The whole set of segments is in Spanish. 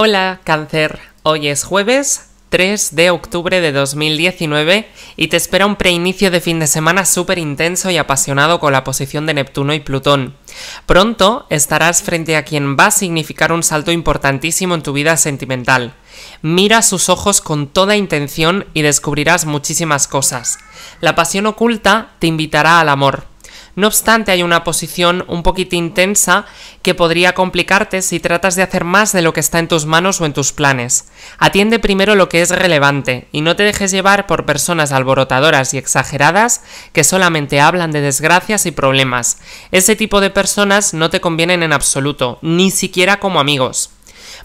Hola, cáncer. Hoy es jueves 3 de octubre de 2019 y te espera un preinicio de fin de semana súper intenso y apasionado con la posición de Neptuno y Plutón. Pronto estarás frente a quien va a significar un salto importantísimo en tu vida sentimental. Mira sus ojos con toda intención y descubrirás muchísimas cosas. La pasión oculta te invitará al amor. No obstante, hay una posición un poquito intensa que podría complicarte si tratas de hacer más de lo que está en tus manos o en tus planes. Atiende primero lo que es relevante y no te dejes llevar por personas alborotadoras y exageradas que solamente hablan de desgracias y problemas. Ese tipo de personas no te convienen en absoluto, ni siquiera como amigos.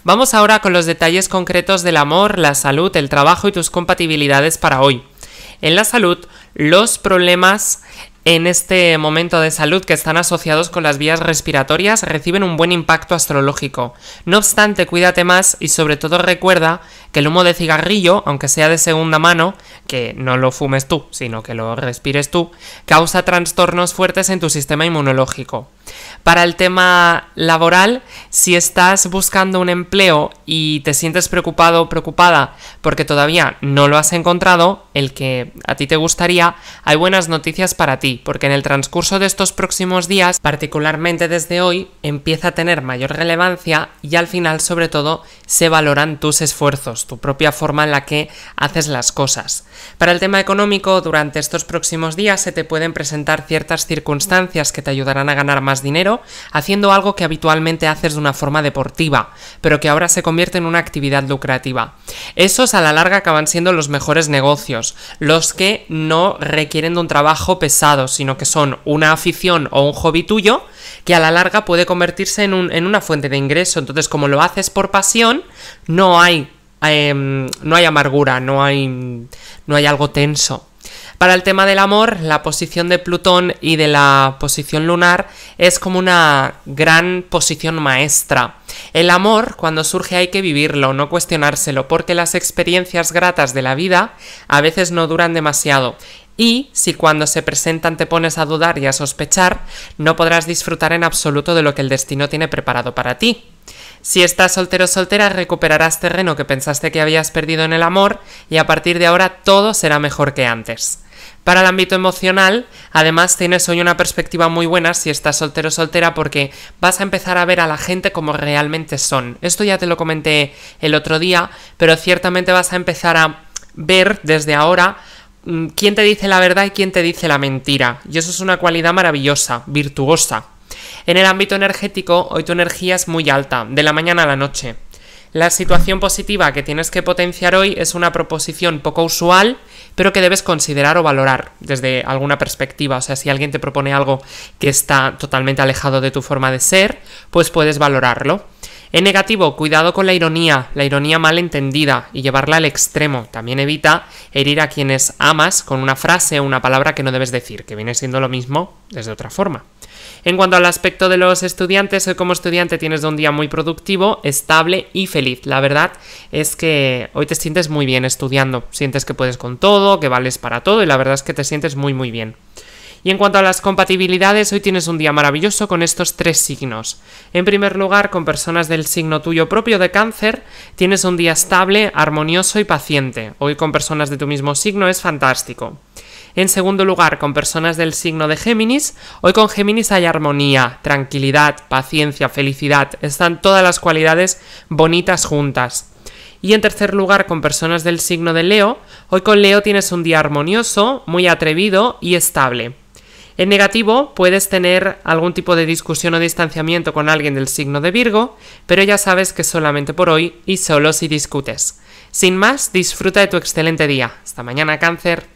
Vamos ahora con los detalles concretos del amor, la salud, el trabajo y tus compatibilidades para hoy. En la salud, los problemas en este momento de salud que están asociados con las vías respiratorias reciben un buen impacto astrológico. No obstante, cuídate más y sobre todo recuerda que el humo de cigarrillo, aunque sea de segunda mano, que no lo fumes tú, sino que lo respires tú, causa trastornos fuertes en tu sistema inmunológico. Para el tema laboral, si estás buscando un empleo y te sientes preocupado o preocupada porque todavía no lo has encontrado, el que a ti te gustaría, hay buenas noticias para ti porque en el transcurso de estos próximos días, particularmente desde hoy, empieza a tener mayor relevancia y al final sobre todo se valoran tus esfuerzos, tu propia forma en la que haces las cosas. Para el tema económico, durante estos próximos días se te pueden presentar ciertas circunstancias que te ayudarán a ganar más dinero haciendo algo que habitualmente haces de una forma deportiva, pero que ahora se convierte en una actividad lucrativa. Esos a la larga acaban siendo los mejores negocios, los que no requieren de un trabajo pesado, sino que son una afición o un hobby tuyo, que a la larga puede convertirse en, una fuente de ingreso. Entonces, como lo haces por pasión, no hay, em, no hay amargura, no hay, no hay algo tenso. Para el tema del amor, la posición de Plutón y de la posición lunar es como una gran posición maestra. El amor, cuando surge, hay que vivirlo, no cuestionárselo, porque las experiencias gratas de la vida a veces no duran demasiado y si cuando se presentan te pones a dudar y a sospechar, no podrás disfrutar en absoluto de lo que el destino tiene preparado para ti. Si estás soltero o soltera, recuperarás terreno que pensaste que habías perdido en el amor y a partir de ahora todo será mejor que antes. Para el ámbito emocional, además tienes hoy una perspectiva muy buena si estás soltero o soltera porque vas a empezar a ver a la gente como realmente son. Esto ya te lo comenté el otro día, pero ciertamente vas a empezar a ver desde ahora Mm, quién te dice la verdad y quién te dice la mentira. Y eso es una cualidad maravillosa, virtuosa. En el ámbito energético, hoy tu energía es muy alta, de la mañana a la noche. La situación positiva que tienes que potenciar hoy es una proposición poco usual, pero que debes considerar o valorar desde alguna perspectiva. O sea, si alguien te propone algo que está totalmente alejado de tu forma de ser, pues puedes valorarlo. En negativo, cuidado con la ironía, la ironía mal entendida y llevarla al extremo. También evita herir a quienes amas con una frase o una palabra que no debes decir, que viene siendo lo mismo desde otra forma. En cuanto al aspecto de los estudiantes, hoy como estudiante tienes de un día muy productivo, estable y feliz. La verdad es que hoy te sientes muy bien estudiando, sientes que puedes con todo, que vales para todo y la verdad es que te sientes muy muy bien. Y en cuanto a las compatibilidades, hoy tienes un día maravilloso con estos tres signos. En primer lugar, con personas del signo tuyo propio de cáncer, tienes un día estable, armonioso y paciente. Hoy con personas de tu mismo signo es fantástico. En segundo lugar, con personas del signo de Géminis, hoy con Géminis hay armonía, tranquilidad, paciencia, felicidad, están todas las cualidades bonitas juntas. Y en tercer lugar, con personas del signo de Leo, hoy con Leo tienes un día armonioso, muy atrevido y estable. En negativo, puedes tener algún tipo de discusión o distanciamiento con alguien del signo de Virgo, pero ya sabes que solamente por hoy y solo si discutes. Sin más, disfruta de tu excelente día. Hasta mañana, cáncer.